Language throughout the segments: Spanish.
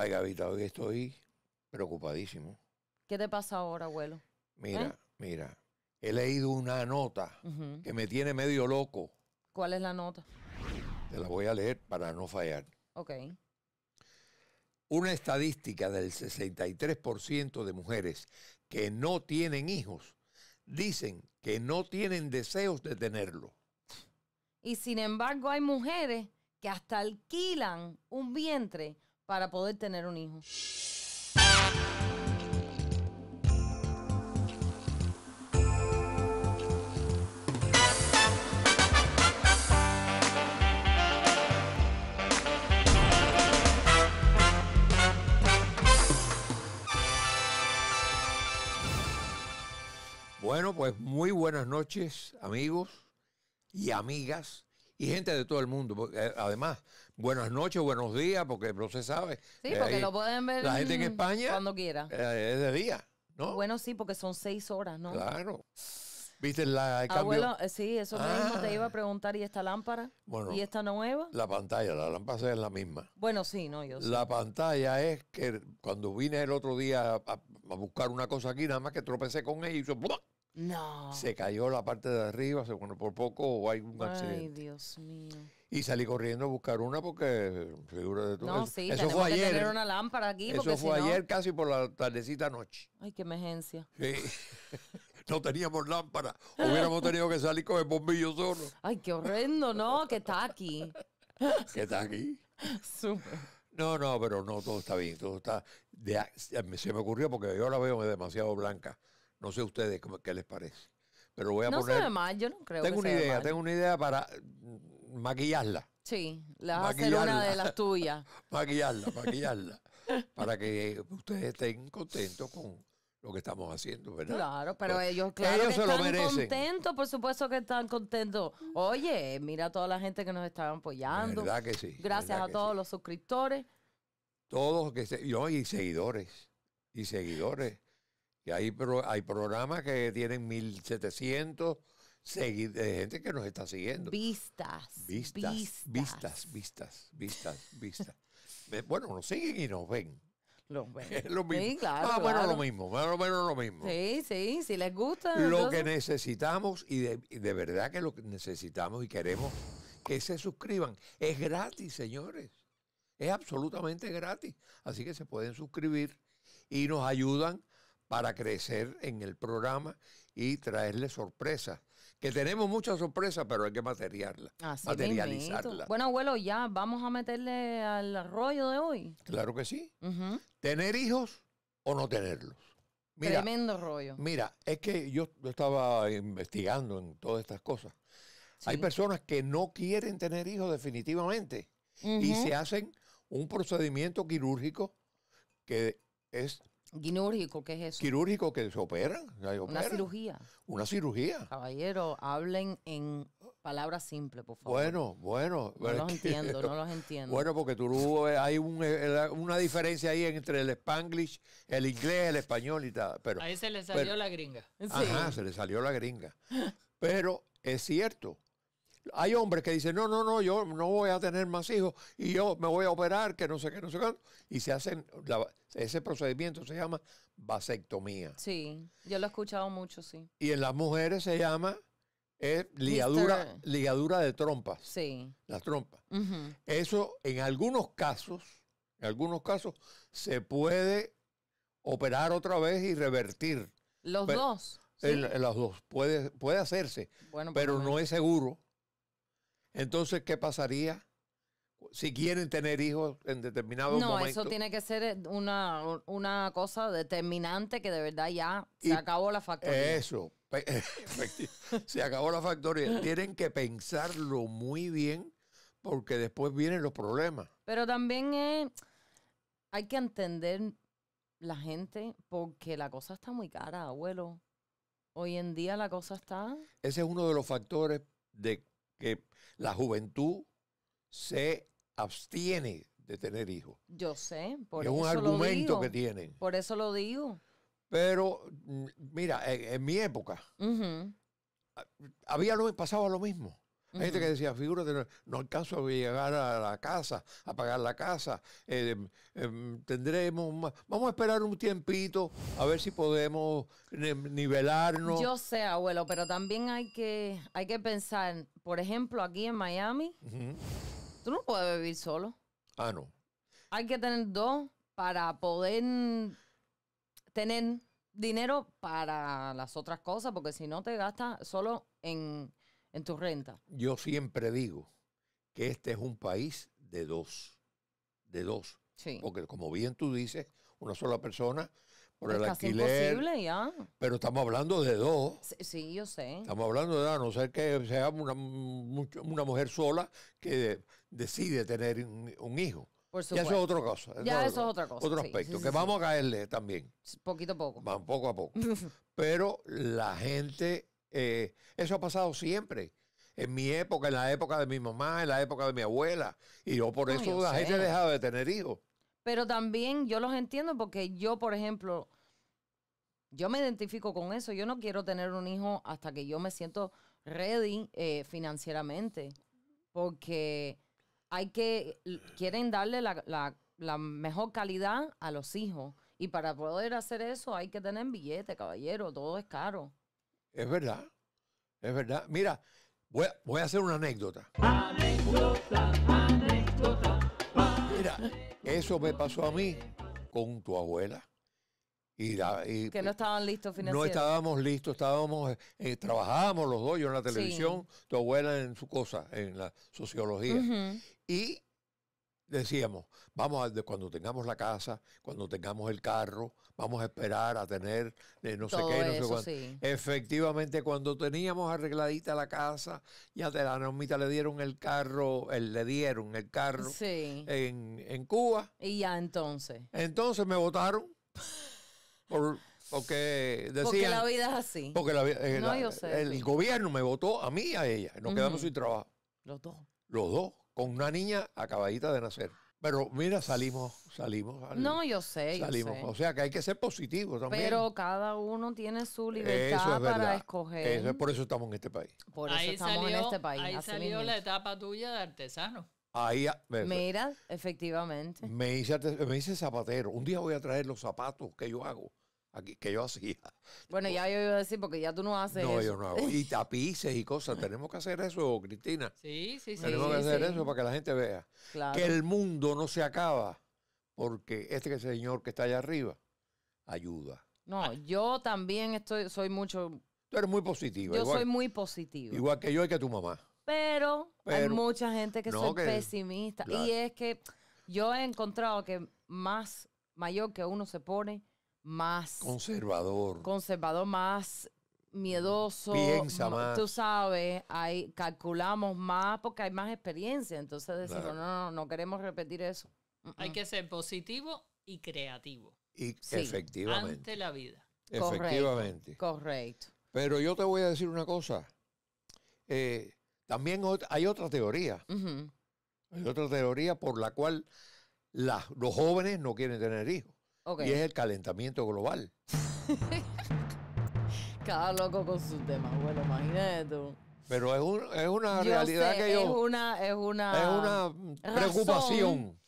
Ay, Gavita, hoy estoy preocupadísimo. ¿Qué te pasa ahora, abuelo? Mira, ¿Eh? mira, he leído una nota que me tiene medio loco. ¿Cuál es la nota? Te la voy a leer para no fallar. Ok. Una estadística del 63% de mujeres que no tienen hijos dicen que no tienen deseos de tenerlo. Y sin embargo hay mujeres que hasta alquilan un vientre para poder tener un hijo. Bueno, pues muy buenas noches, amigos y amigas y gente de todo el mundo. Eh, además, buenas noches, buenos días, porque no se sabe. Sí, eh, porque lo pueden ver. La gente en España. Cuando quiera. Eh, es de día, ¿no? Bueno, sí, porque son seis horas, ¿no? Claro. ¿Viste la el Abuelo, sí, eso mismo te ah. iba a preguntar. ¿Y esta lámpara? Bueno, ¿Y esta nueva? La pantalla, la lámpara es la misma. Bueno, sí, no, yo La pantalla es que cuando vine el otro día a, buscar una cosa aquí, nada más que tropecé con ella y hizo... No. Se cayó la parte de arriba, se por poco o hay un accidente. Ay, Dios mío. Y salí corriendo a buscar una porque figura de todo. No, sí, eso fue ayer. Eso fue ayer casi por la tardecita noche. Ay, qué emergencia. Sí. no teníamos lámpara. Hubiéramos tenido que salir con el bombillo solo. Ay, qué horrendo, no, que está aquí. que está aquí. Súper. No, no, pero no, todo está bien, todo está... se me ocurrió porque yo la veo demasiado blanca. No sé ustedes qué les parece. Pero voy a poner. yo no creo. Tengo una idea, tengo una idea para mm, maquillarla. Sí, la hacer una de las tuyas. maquillarla, maquillarla. para que ustedes estén contentos con lo que estamos haciendo, ¿verdad? Claro, pero pues, ellos, claro, se están lo contentos, por supuesto que están contentos. Oye, mira a toda la gente que nos está apoyando. ¿Verdad que sí? Gracias a todos los suscriptores. Todos que se, y seguidores. Y seguidores y hay, hay programas que tienen 1700 seguid, gente que nos está siguiendo. Vistas. Vistas. Vistas, vistas, vistas, vistas. bueno, nos siguen y nos ven. Los ven. claro, ah, bueno, lo mismo. Más o lo mismo. Sí, sí, si les gusta. Lo que necesitamos y de, y de verdad que lo que necesitamos y queremos que se suscriban. Es gratis, señores. Es absolutamente gratis. Así que se pueden suscribir y nos ayudan para crecer en el programa y traerle sorpresas. Que tenemos muchas sorpresas, pero hay que materializarlas. materializarla. Bueno, abuelo, ya vamos a meterle al rollo de hoy. Claro que sí. Tener hijos o no tenerlos. Tremendo rollo. Mira, es que yo, estaba investigando en todas estas cosas. Hay personas que no quieren tener hijos definitivamente y se hacen un procedimiento quirúrgico que es Quirúrgico, ¿qué es eso? Quirúrgico que se operan. Opera. Una cirugía. Una cirugía. Caballero, hablen en palabras simples, por favor. Bueno, bueno. No los entiendo, no los entiendo. Bueno, porque tú hay un, una diferencia ahí entre el spanglish, el inglés, el español y tal. Pero, ahí se le salió la gringa. Ajá, se le salió la gringa. Pero es cierto. Hay hombres que dicen, no, no, no, yo no voy a tener más hijos y yo me voy a operar, que no sé qué, no sé cuánto. Y se hacen, ese procedimiento se llama vasectomía. Sí, yo lo he escuchado mucho, sí. Y en las mujeres se llama eh, ligadura, ligadura de trompas. Sí. Las trompas. Eso en algunos casos, en algunos casos, se puede operar otra vez y revertir. Los dos. En, los dos. Puede, puede hacerse. Pues pero no es seguro. Entonces, ¿qué pasaría? Si quieren tener hijos en determinado momento. No, eso tiene que ser eh, una, cosa determinante que de verdad ya se acabó la factoría. Eso, se acabó la factoría. Tienen que pensarlo muy bien porque después vienen los problemas. Pero también hay que entender la gente porque la cosa está muy cara, abuelo. Hoy en día la cosa está... Ese es uno de los factores de que la juventud se abstiene de tener hijos. Yo sé, por es un argumento que tienen. Por eso lo digo. Pero mm, mira, en, mi época había lo, pasaba lo mismo. Hay gente que decía, figúrate, no, alcanzo a llegar a la casa, a pagar la casa. Eh, em, tendremos más. Vamos a esperar un tiempito a ver si podemos nivelarnos. Yo sé, abuelo, pero también hay que, hay que pensar, por ejemplo, aquí en Miami, tú no puedes vivir solo. Ah, no. Hay que tener dos para poder tener dinero para las otras cosas, porque si no te gastas solo en en tu renta. Yo siempre digo que este es un país de dos, de dos. Sí. Porque como bien tú dices, una sola persona por el Casi Imposible, ya. Pero estamos hablando de dos. Sí, yo sé. Estamos hablando de dos, a no ser que sea una, mujer sola que decide tener un, hijo. Por supuesto. Ya eso es otra cosa. ya eso es otra cosa. Otro aspecto, que vamos a caerle también. Poquito a poco. Van poco a poco. pero la gente eh, eso ha pasado siempre. En mi época, en la época de mi mamá, en la época de mi abuela. Y yo por eso la gente de tener hijos. Pero también yo los entiendo porque yo, por ejemplo, yo me identifico con eso. Yo no quiero tener un hijo hasta que yo me siento ready eh, financieramente. Porque hay que, quieren darle la, la mejor calidad a los hijos. Y para poder hacer eso hay que tener billete, caballero. Todo es caro. Es verdad, es verdad. Mira, voy a, hacer una anécdota. Mira, eso me pasó a mí con tu abuela. Y, que no estaban listos financieros. No estábamos listos, estábamos, eh, trabajábamos los dos, yo en la televisión, tu abuela en su cosa, en la sociología. Y decíamos, vamos a, cuando tengamos la casa, cuando tengamos el carro, vamos a esperar a tener eh, no sé qué, no sé Efectivamente, cuando teníamos arregladita la casa, ya de la nomita le dieron el carro, le dieron el carro en, Cuba. Y ya entonces. Entonces me votaron porque decía Porque la vida es así. Porque eh, el gobierno me votó a mí y a ella. Nos quedamos sin trabajo. Los dos. Los dos con una niña acabadita de nacer. Pero mira, salimos, salimos. no, yo sé. Salimos. O sea que hay que ser positivo también. Pero cada uno tiene su libertad para escoger. Eso es, por eso estamos en este país. Por eso estamos en este país. Ahí salió la etapa tuya de artesano. Ahí, ah, mira, efectivamente. Me dice me hice zapatero. Un día voy a traer los zapatos que yo hago que yo hacía. Bueno, ya yo iba a decir, porque ya tú no haces no, eso. yo no hago. Y tapices y cosas. Tenemos que hacer eso, Cristina. Sí, sí, sí. Tenemos que hacer eso para que la gente vea. Que el mundo no se acaba porque este señor que está allá arriba ayuda. No, yo también estoy, soy mucho... Tú eres muy positiva. Yo soy muy positiva. Igual que yo y que tu mamá. Pero, hay mucha gente que es pesimista. Y es que yo he encontrado que más mayor que uno se pone más... Conservador. Conservador, más miedoso. Piensa Tú sabes, hay, calculamos más porque hay más experiencia. Entonces decimos, no, no, no queremos repetir eso. Hay que ser positivo y creativo. Y efectivamente. la vida. Efectivamente. Correcto. Pero yo te voy a decir una cosa. Eh, también hay otra teoría. Hay otra teoría por la cual los jóvenes no quieren tener hijos. Y es el calentamiento global. Cada loco con sus tema, bueno, imagínate tú. Pero es, un, es una realidad que yo. Es una, es una, es una preocupación.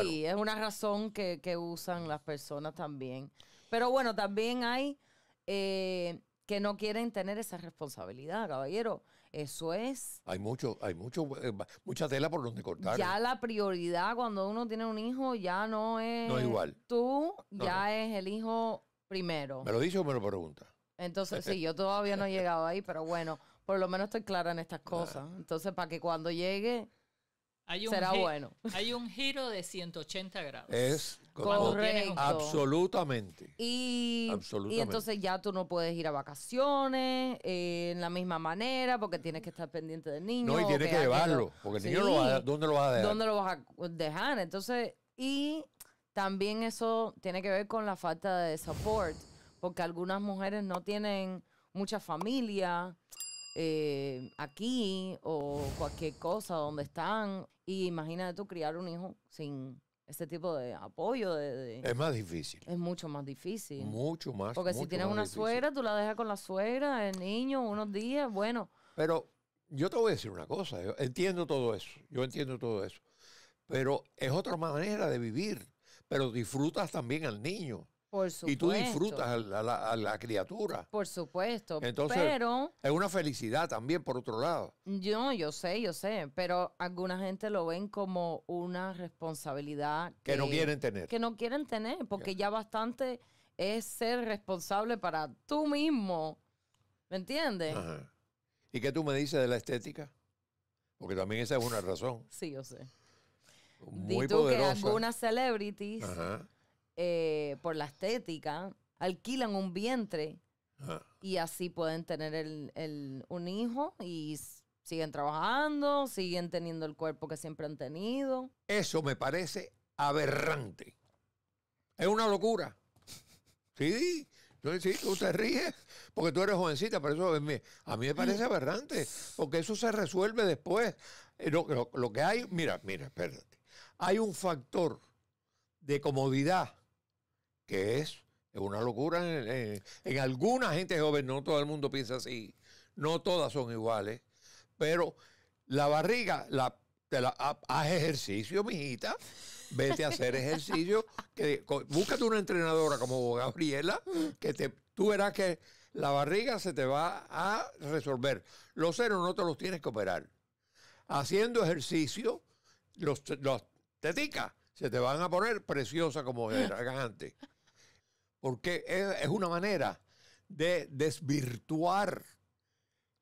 Sí, es una razón que, que, usan las personas también. Pero bueno, también hay eh, que no quieren tener esa responsabilidad, caballero. Eso es. Hay mucho, hay mucho, eh, mucha tela por donde cortar. Ya la prioridad cuando uno tiene un hijo ya no es. No igual. Tú ya es el hijo primero. ¿Me lo dice o me lo pregunta? Entonces, sí, yo todavía no he llegado ahí, pero bueno, por lo menos estoy clara en estas cosas. Entonces, para que cuando llegue Será bueno. Hay un giro de 180 grados. Es correcto. Absolutamente. Y, Absolutamente. y entonces ya tú no puedes ir a vacaciones eh, en la misma manera porque tienes que estar pendiente del niño. No, y tienes que, llevarlo. Porque el niño, lo va ¿dónde lo vas a dejar? ¿Dónde lo vas a dejar? Entonces, y también eso tiene que ver con la falta de support. Porque algunas mujeres no tienen mucha familia. Eh, aquí o cualquier cosa donde están y imagínate tú criar un hijo sin este tipo de apoyo. De, es más difícil. Es mucho más difícil. Mucho más. Porque si tienes una suegra, tú la dejas con la suegra, el niño, unos días, bueno. Pero yo te voy a decir una cosa, yo entiendo todo eso, yo entiendo todo eso. Pero es otra manera de vivir, pero disfrutas también al niño. Y tú disfrutas a la, criatura. Por supuesto. Entonces, pero, es una felicidad también, por otro lado. Yo, yo sé, yo sé, pero alguna gente lo ven como una responsabilidad. Que, no quieren tener. Que no quieren tener, porque ya bastante es ser responsable para tú mismo. ¿Me entiendes? Ajá. ¿Y qué tú me dices de la estética? Porque también esa es una razón. sí, yo sé. Muy que algunas celebrities Ajá. Eh, por la estética, alquilan un vientre ah. y así pueden tener un hijo y siguen trabajando, siguen teniendo el cuerpo que siempre han tenido. Eso me parece aberrante. Es una locura. Sí, sí, tú te ríes porque tú eres jovencita, pero eso a mí me parece aberrante, porque eso se resuelve después. Eh, lo, lo que hay, mira, mira, espérate. Hay un factor de comodidad que es una locura en, alguna gente joven, no todo el mundo piensa así, no todas son iguales, pero la barriga la haz ejercicio, mijita. Vete a hacer ejercicio. Que, búscate una entrenadora como Gabriela, que te, tú verás que la barriga se te va a resolver. Los ceros no te los tienes que operar. Haciendo ejercicio, los, los teticas se te van a poner preciosa como eran antes porque es una manera de desvirtuar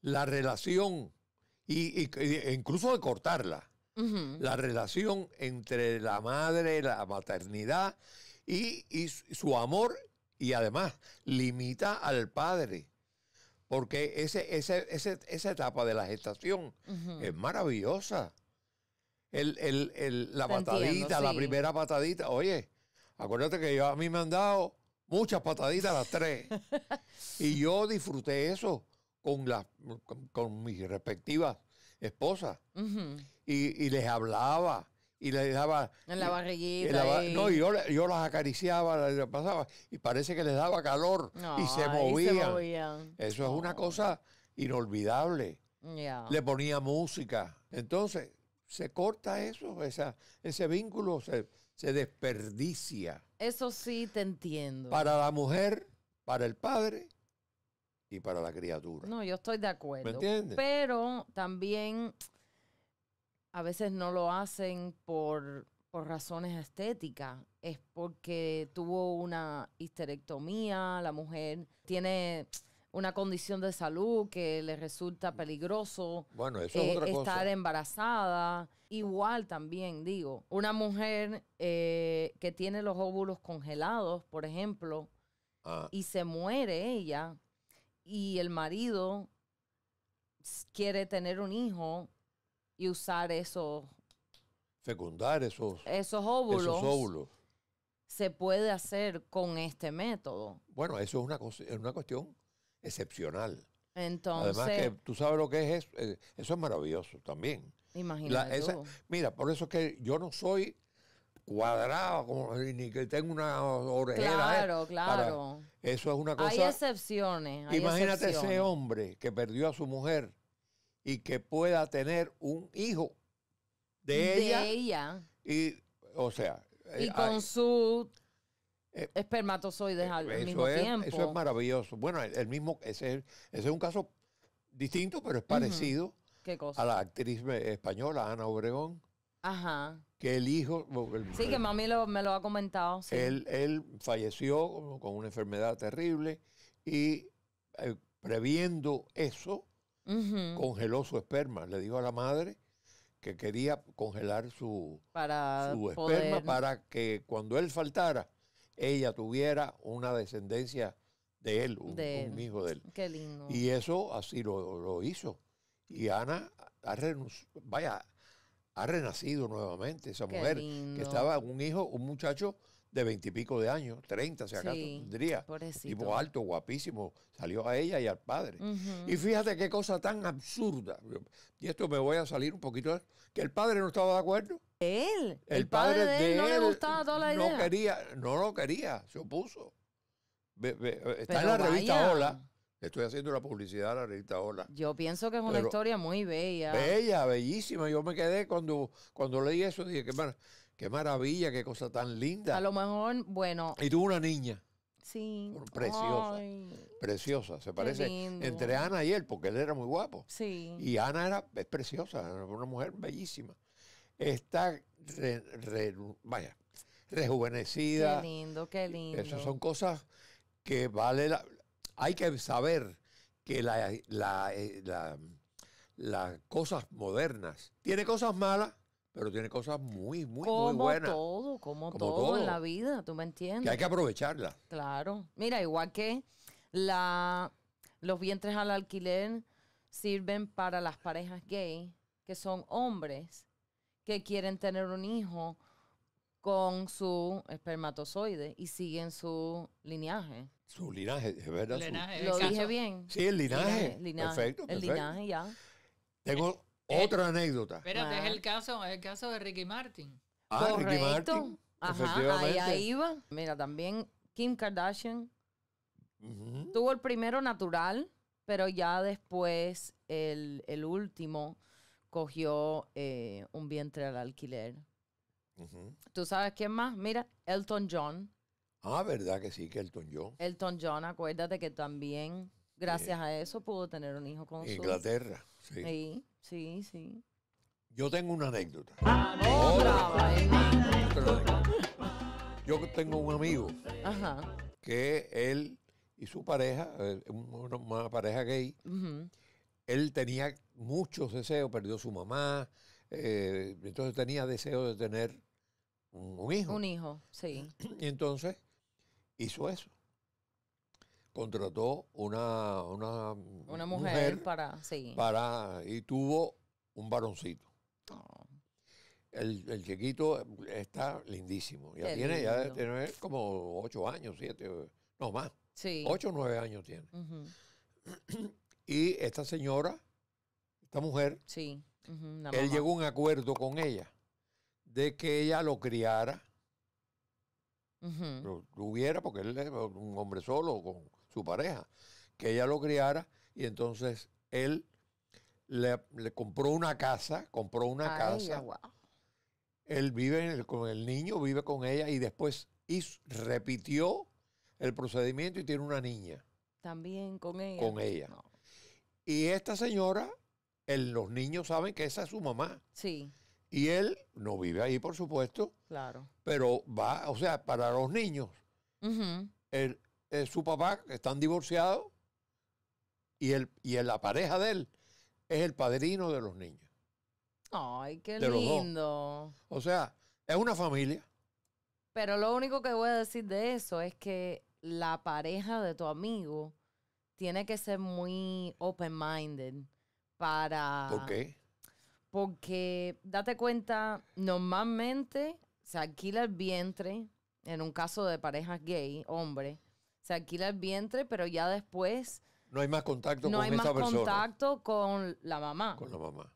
la relación y, e incluso de cortarla. La relación entre la madre, la maternidad y, su amor y además limita al padre. Porque ese, esa etapa de la gestación es maravillosa. El, la patadita, la primera patadita. Oye, acuérdate que yo a mí me han dado muchas pataditas a las tres. y yo disfruté eso con, la, con, mis respectivas esposas. y, les hablaba. Y les daba. En la barriguita. y... yo, las acariciaba, las pasaba. Y parece que les daba calor. y se movían. Eso es una cosa inolvidable. Le ponía música. Entonces, se corta eso, esa, ese vínculo se desperdicia. Eso sí te entiendo. Para la mujer, para el padre y para la criatura. No, yo estoy de acuerdo. ¿Me entiendes? Pero también a veces no lo hacen por, por razones estéticas. Es porque tuvo una histerectomía, la mujer tiene una condición de salud que le resulta peligroso. Bueno, eso es eh, Estar embarazada. Igual también, digo, una mujer eh, que tiene los óvulos congelados, por ejemplo, ah. y se muere ella, y el marido quiere tener un hijo y usar esos... Fecundar esos... Esos óvulos. se puede hacer con este método. Bueno, eso es una, es una cuestión excepcional. Entonces, Además que tú sabes lo que es eso, eh, eso es maravilloso también. Imagínate. mira, por eso es que yo no soy cuadrado, ni que tengo una orejera. ¿eh? Claro, claro. eso es una cosa. Hay excepciones. imagínate ese hombre que perdió a su mujer y que pueda tener un hijo de, ella. de ella, Y, o sea. Eh, y con su eh, espermatozoides eh, al mismo tiempo. Eso es maravilloso. Bueno, el, mismo, ese, es un caso distinto, pero es parecido a la actriz eh, española Ana Obregón. Ajá. Que el hijo. Oh, sí, que mami me lo ha comentado. Él, falleció con una enfermedad terrible y previendo eso, congeló su esperma. Le dijo a la madre que quería congelar su, esperma para que cuando él faltara ella tuviera una descendencia de él, un, hijo de él. Qué lindo. Y eso así lo, hizo. Y Ana ha vaya, ha renacido nuevamente esa mujer, que estaba un hijo, un muchacho de veintipico de años, treinta se acá tendría. y alto, guapísimo. Salió a ella y al padre. Y fíjate qué cosa tan absurda. Y esto me voy a salir un poquito que el padre no estaba de acuerdo. Él. El, padre, de él, no le gustaba toda la no Quería, no lo quería, se opuso. Eh, está en la revista Hola. estoy haciendo la publicidad de la revista Hola. Yo pienso que es una historia muy bella. Bella, bellísima. Yo me quedé cuando, cuando leí eso, dije, qué, qué maravilla, qué cosa tan linda. A lo mejor, bueno. Y tuvo una niña. Preciosa. Preciosa. Se parece entre Ana y él, porque él era muy guapo. Sí. Y Ana era, es preciosa, una mujer bellísima. Está, vaya, rejuvenecida. Qué lindo, qué lindo. Esas son cosas que vale Hay que saber que eh, las cosas modernas tiene cosas malas pero tiene cosas muy, muy, muy buenas. Como Todo, como, todo, en la vida, tú me entiendes. Que hay que aprovecharla. Claro. Mira, igual que la, los vientres al alquiler sirven para las parejas gay, que son hombres que quieren tener un hijo con su espermatozoide y siguen su linaje. Su linaje, es verdad. Lo dije bien. Sí, el linaje. Perfecto, perfecto. El linaje, ya. Tengo otra anécdota. Espérate, es el ah. caso, es el caso de Ricky Martin. Ah, Ricky Martin. Ajá, ahí, iba. Mira, también Kim Kardashian tuvo el primero natural, pero ya después el, último cogió eh, un vientre al alquiler. ¿Tú sabes quién más? Mira, Elton John. Ah, ¿verdad que sí, que Elton John? Elton John, acuérdate que también, gracias a eso, pudo tener un hijo con Inglaterra, sí. sí. Sí, sí. Yo tengo una anécdota. Yo tengo un amigo que él y su pareja, eh, una, pareja gay, él tenía muchos deseos, perdió su mamá, eh, entonces tenía deseo de tener un, un, hijo. Un hijo, sí. Y entonces hizo eso contrató una, una, mujer, para, sí. para y tuvo un varoncito. Oh. El, el, chiquito está lindísimo. Ya tiene, ya como ocho años, siete, no más. Sí. Ocho o nueve años tiene. Y esta señora, esta mujer, sí. él llegó a un acuerdo con ella de que ella lo criara. Lo hubiera porque él es un hombre solo, con, su pareja, que ella lo criara y entonces él le, compró una casa, compró una casa. Él vive con el niño, vive con ella y después repitió el procedimiento y tiene una niña. También con ella. Con ella. Y esta señora, los niños saben que esa es su mamá. Sí. Y él no vive ahí, por supuesto. Claro. Pero va, o sea, para los niños, eh, su papá, están divorciados, y, el, y la pareja de él es el padrino de los niños. Ay, qué lindo. O sea, es una familia. Pero lo único que voy a decir de eso es que la pareja de tu amigo tiene que ser muy open-minded para... ¿Por qué? Porque date cuenta, normalmente se alquila el vientre en un caso de parejas gay, hombre, se alquila el vientre, pero ya después no hay más contacto no con hay más contacto con la mamá. Con la mamá.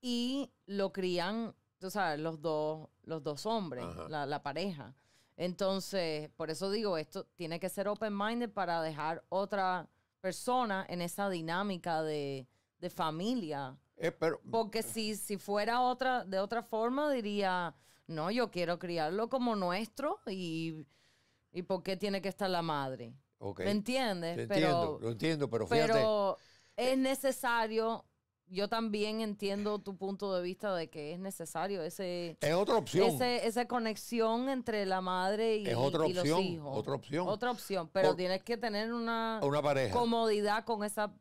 Y lo crían, los dos, los dos hombres, la, pareja. Entonces, por eso digo, esto tiene que ser open-minded para dejar otra persona en esa dinámica de, familia. Eh, Porque si, si fuera otra, de otra forma, diría, no, yo quiero criarlo como nuestro y ¿Y por qué tiene que estar la madre? ¿Me entiendes? entiendo, lo entiendo, pero fíjate. Pero es necesario yo también entiendo tu punto de vista de que es necesario ese es otra opción ese, esa conexión entre la madre y, es otra opción, los hijos otra opción otra opción pero tienes que tener una una comodidad con esa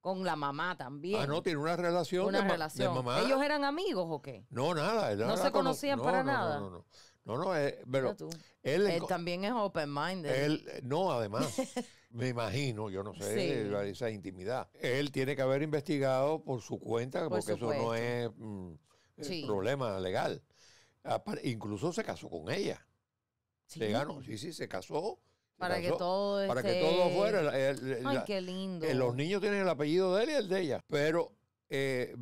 con la mamá también ah no tiene una relación una de, relación mamá ellos eran amigos o qué no nada no se conocían para nada no, no, no. No, no, eh, pero Él, también es open minded. Él, no, además, me imagino, yo no sé, esa intimidad. Él tiene que haber investigado por su cuenta, porque eso no es mm, eh, problema legal. Incluso se casó con ella. sí, sí, se casó. Para que todo fuera. qué lindo. Eh, los niños tienen el apellido de él y el de ella. Pero eh,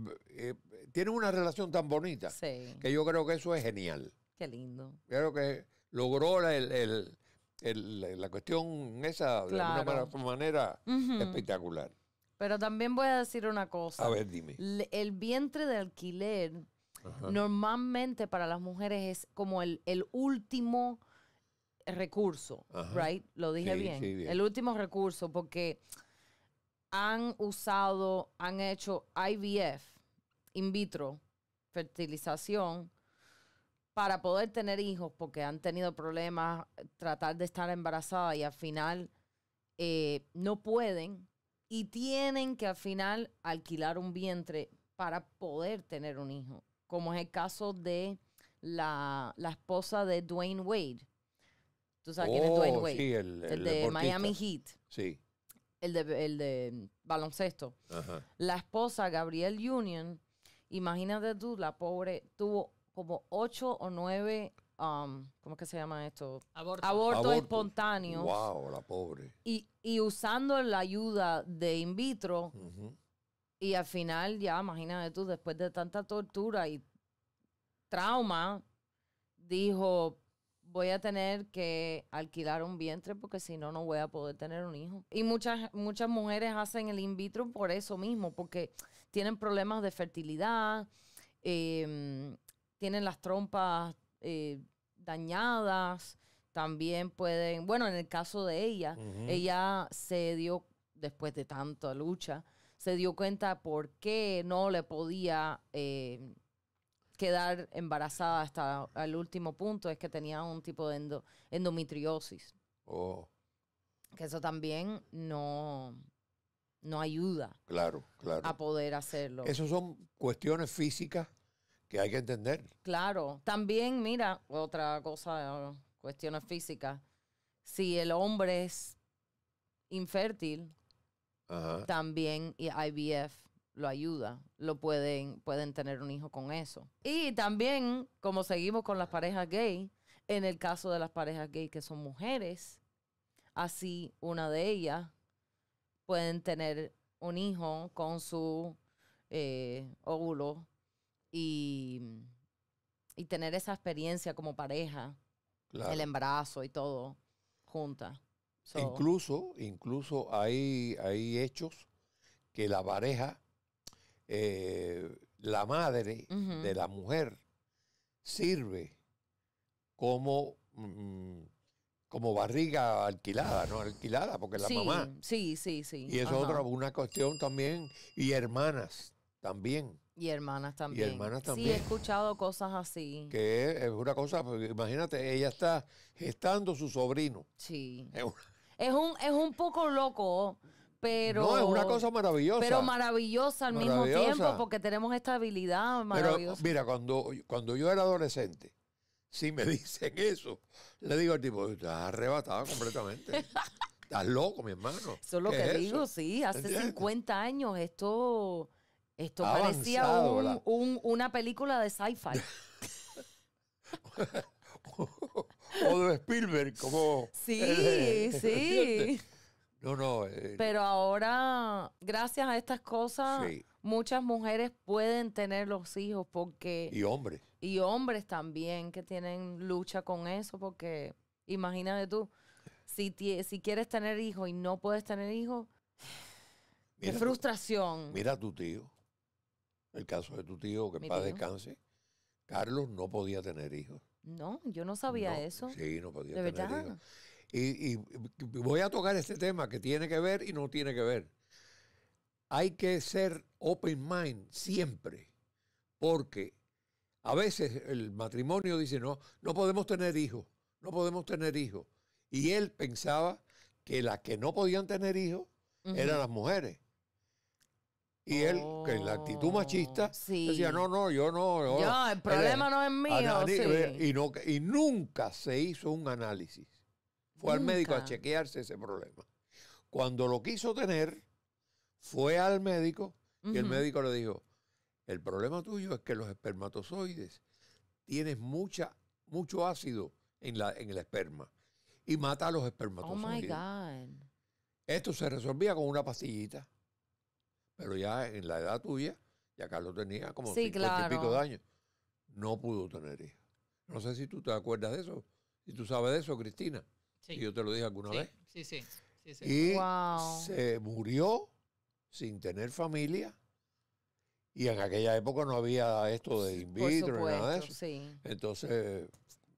tienen una relación tan bonita que yo creo que eso es genial. Qué lindo. Creo que logró la cuestión esa de una manera espectacular. Pero también voy a decir una cosa. A ver, dime. El vientre de alquiler normalmente para las mujeres es como el, último recurso, ¿right? Lo dije bien. bien. El último recurso porque han usado, han hecho IVF, in vitro, fertilización, para poder tener hijos porque han tenido problemas, tratar de estar embarazada y al final eh, no pueden y tienen que al final alquilar un vientre para poder tener un hijo, como es el caso de la, esposa de Dwayne Wade. ¿Tú sabes quién es oh, Dwayne Wade? el, de Miami Heat. Sí. El de, el de baloncesto. La esposa, Gabrielle Union, imagínate tú, la pobre tuvo como ocho o nueve, um, ¿cómo es que se llama esto? Abortos. Aborto. espontáneos. Wow, la pobre. Y, usando la ayuda de in vitro. Y al final, ya, imagínate tú, después de tanta tortura y trauma, dijo, voy a tener que alquilar un vientre porque si no, no voy a poder tener un hijo. Y muchas, muchas mujeres hacen el in vitro por eso mismo, porque tienen problemas de fertilidad. Em, tienen las trompas eh, dañadas, también pueden, bueno, en el caso de ella, ella se dio, después de tanta lucha, se dio cuenta por qué no le podía eh, quedar embarazada hasta el último punto, es que tenía un tipo de endometriosis. Oh. Que eso también no, no ayuda. Claro, claro. A poder hacerlo. Esas son cuestiones físicas que hay que entender. Claro, también mira, otra cosa, cuestiones físicas, si el hombre es infértil, también también IVF lo ayuda, lo pueden, pueden tener un hijo con eso. Y también, como seguimos con las parejas gay, en el caso de las parejas gay que son mujeres, así una de ellas pueden tener un hijo con su eh, óvulo y, tener esa experiencia como pareja, el embarazo y todo junta. Incluso, incluso hay, hay hechos que la pareja, eh, la madre de la mujer, sirve como, mm, como barriga alquilada, no alquilada, porque la mamá. Sí, sí, sí. Y es otra, una cuestión también, y hermanas también. Y hermanas también. Y hermanas también. Sí, he escuchado cosas así. Que es, una cosa, imagínate, ella está gestando su sobrino. Sí. Es, un, es un poco loco, pero... No, es una cosa maravillosa. Pero maravillosa al mismo tiempo, porque tenemos esta habilidad maravillosa. Pero, mira, cuando, cuando yo era adolescente, si me dicen eso, le digo al tipo, estás arrebatado completamente. Estás loco, mi hermano. Eso es lo que digo, sí. Hace 50 años esto esto parecía una película de sci-fi. o de Spielberg, como... Sí, sí. No, no. Eh, Pero ahora, gracias a estas cosas, muchas mujeres pueden tener los hijos porque... Y hombres. Y hombres también que tienen lucha con eso porque, imagínate tú, si, si quieres tener hijos y no puedes tener hijos, es frustración. mira a tu tío el caso de tu tío, que en paz descanse, Carlos no podía tener hijos. No, yo no sabía eso. Sí, no podía tener hijos. Y, voy a tocar este tema que tiene que ver y no tiene que ver. Hay que ser open mind siempre, porque a veces el matrimonio dice, no, no podemos tener hijos, no podemos tener hijos. Y él pensaba que las que no podían tener hijos eran las mujeres. Y él, que en la actitud oh, machista, decía, no, no, yo no. Yo, el problema no es mío. y, no, y nunca se hizo un análisis. Fue al médico a chequearse ese problema. Cuando lo quiso tener, fue al médico y el médico le dijo, el problema tuyo es que los espermatozoides tienes mucha, mucho ácido en la, en el esperma y mata a los oh, espermatozoides. Esto se resolvía con una pastillita. Pero ya en la edad tuya, ya Carlos tenía como sí, 50 y pico de años. No pudo tener hija. No sé si tú te acuerdas de eso. Si tú sabes de eso, Cristina. Y yo te lo dije alguna vez. Sí, sí. sí, Y se murió sin tener familia. Y en aquella época no había esto de in vitro ni nada de eso. Entonces,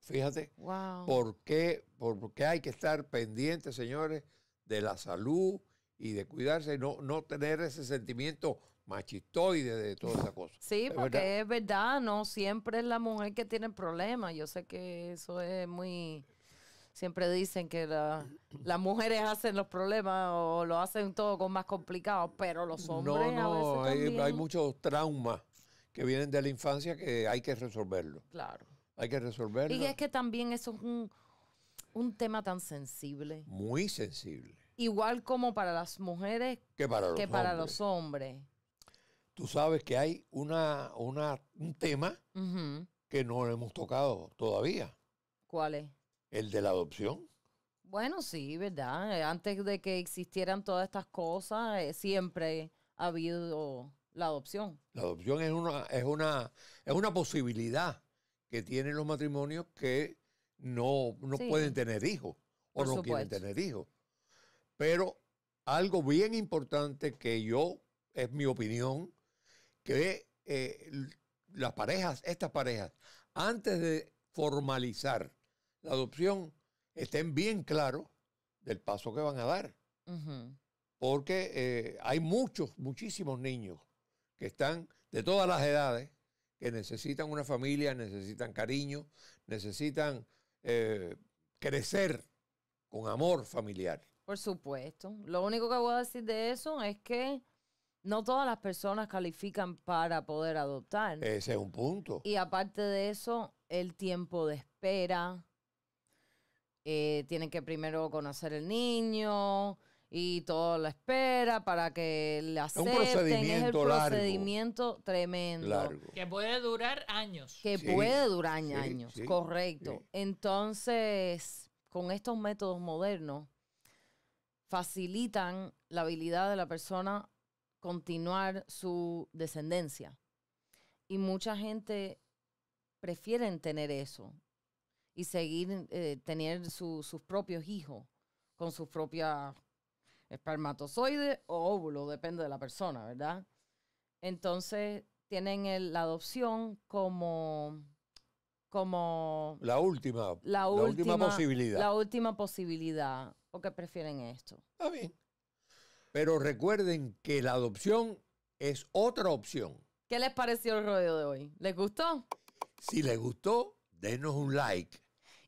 fíjate, wow. ¿por, qué, ¿por qué hay que estar pendientes, señores, de la salud, y de cuidarse, no, no tener ese sentimiento machistoide de toda esa cosa. Sí, porque es verdad, no siempre es la mujer que tiene problemas. Yo sé que eso es muy... Siempre dicen que las mujeres hacen los problemas o lo hacen todo con más complicado, pero los hombres no, no, a veces hay, hay muchos traumas que vienen de la infancia que hay que resolverlo. Claro. Hay que resolverlo. Y es que también eso es un, un tema tan sensible. Muy sensible igual como para las mujeres que para los, hombres. Tú sabes que hay una, un tema que no hemos tocado todavía. ¿Cuál es? El de la adopción. Bueno, sí, ¿verdad? Eh, antes de que existieran todas estas cosas, eh, siempre ha habido la adopción. La adopción es una, es una, es una posibilidad que tienen los matrimonios que no, no pueden tener hijos o no quieren tener hijos. Pero algo bien importante que yo, es mi opinión, que eh, las parejas, estas parejas, antes de formalizar la adopción, estén bien claros del paso que van a dar. Porque eh, hay muchos, muchísimos niños que están de todas las edades, que necesitan una familia, necesitan cariño, necesitan eh, crecer con amor familiar. Por supuesto. Lo único que voy a decir de eso es que no todas las personas califican para poder adoptar. Ese es un punto. Y aparte de eso, el tiempo de espera. Eh, tienen que primero conocer el niño y toda la espera para que le acepten. Un procedimiento es un procedimiento tremendo. Que puede durar años. Que puede durar años, correcto. Entonces, con estos métodos modernos, facilitan la habilidad de la persona continuar su descendencia. Y mucha gente prefiere tener eso y seguir, eh, tener su, sus propios hijos con sus propias espermatozoides o óvulos, depende de la persona, ¿verdad? Entonces tienen la adopción como como la última, la última posibilidad. La última posibilidad que prefieren esto. Está bien. Pero recuerden que la adopción es otra opción. ¿Qué les pareció el rodeo de hoy? ¿Les gustó? Si les gustó, denos un like.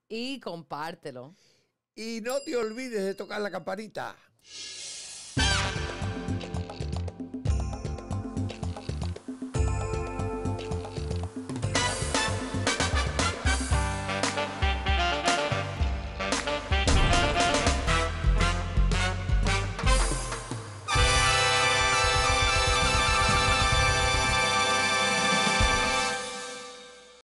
Y compártelo. Y no te olvides de tocar la campanita.